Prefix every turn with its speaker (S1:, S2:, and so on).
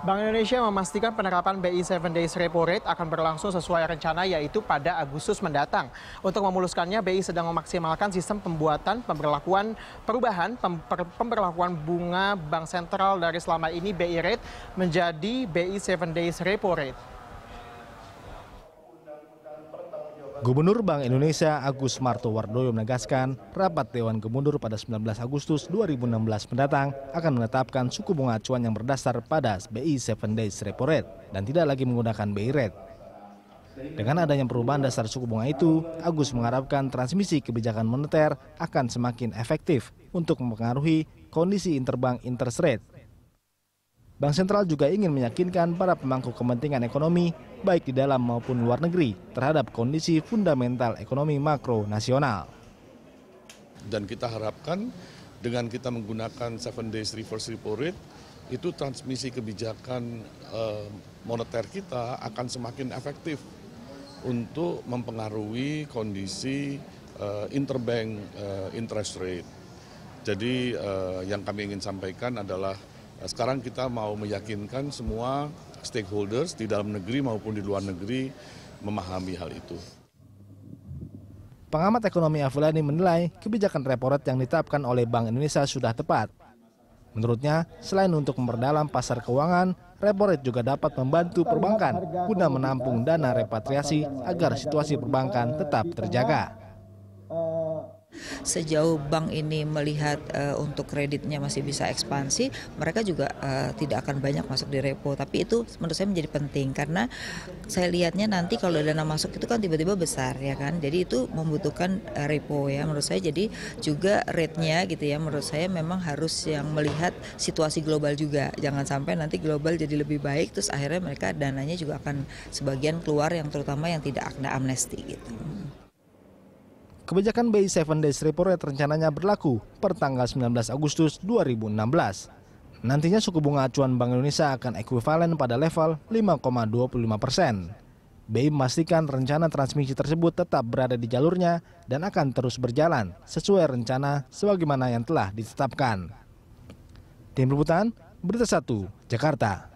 S1: Bank Indonesia memastikan penerapan BI 7 Days Repo Rate akan berlangsung sesuai rencana yaitu pada Agustus mendatang. Untuk memuluskannya, BI sedang memaksimalkan sistem pembuatan, pemberlakuan, perubahan, pember, pemberlakuan bunga bank sentral dari selama ini BI Rate menjadi BI 7 Days Repo Rate.
S2: Gubernur Bank Indonesia Agus Martowardoyo menegaskan rapat Dewan Gubernur pada 19 Agustus 2016 mendatang akan menetapkan suku bunga acuan yang berdasar pada BI 7 Days Repo Rate dan tidak lagi menggunakan BI Rate. Dengan adanya perubahan dasar suku bunga itu, Agus mengharapkan transmisi kebijakan moneter akan semakin efektif untuk mempengaruhi kondisi interbank interest rate Bank Sentral juga ingin meyakinkan para pemangku kepentingan ekonomi, baik di dalam maupun luar negeri, terhadap kondisi fundamental ekonomi makro nasional.
S3: Dan kita harapkan dengan kita menggunakan seven days reverse repo rate, itu transmisi kebijakan eh, moneter kita akan semakin efektif untuk mempengaruhi kondisi eh, interbank eh, interest rate. Jadi yang kami ingin sampaikan adalah Nah, sekarang kita mau meyakinkan semua stakeholders di dalam negeri maupun di luar negeri memahami hal itu.
S2: Pengamat ekonomi Avelani menilai kebijakan rate yang ditetapkan oleh Bank Indonesia sudah tepat. Menurutnya, selain untuk memperdalam pasar keuangan, rate juga dapat membantu perbankan guna menampung dana repatriasi agar
S4: situasi perbankan tetap terjaga. Sejauh bank ini melihat uh, untuk kreditnya masih bisa ekspansi, mereka juga uh, tidak akan banyak masuk di repo. Tapi itu menurut saya menjadi penting karena saya lihatnya nanti kalau dana masuk itu kan tiba-tiba besar ya kan. Jadi itu membutuhkan uh, repo ya menurut saya. Jadi juga rate-nya gitu ya menurut saya memang harus yang melihat situasi global juga. Jangan sampai nanti global jadi lebih baik terus akhirnya mereka dananya juga akan sebagian keluar yang terutama yang tidak kena amnesti gitu.
S2: Kebijakan BI 7 Days Repo Rate rencananya berlaku per tanggal 19 Agustus 2016. Nantinya suku bunga acuan Bank Indonesia akan ekuivalen pada level 5,25 persen. BI memastikan rencana transmisi tersebut tetap berada di jalurnya dan akan terus berjalan sesuai rencana sebagaimana yang telah ditetapkan. Tim Liputan, Berita 1, Jakarta.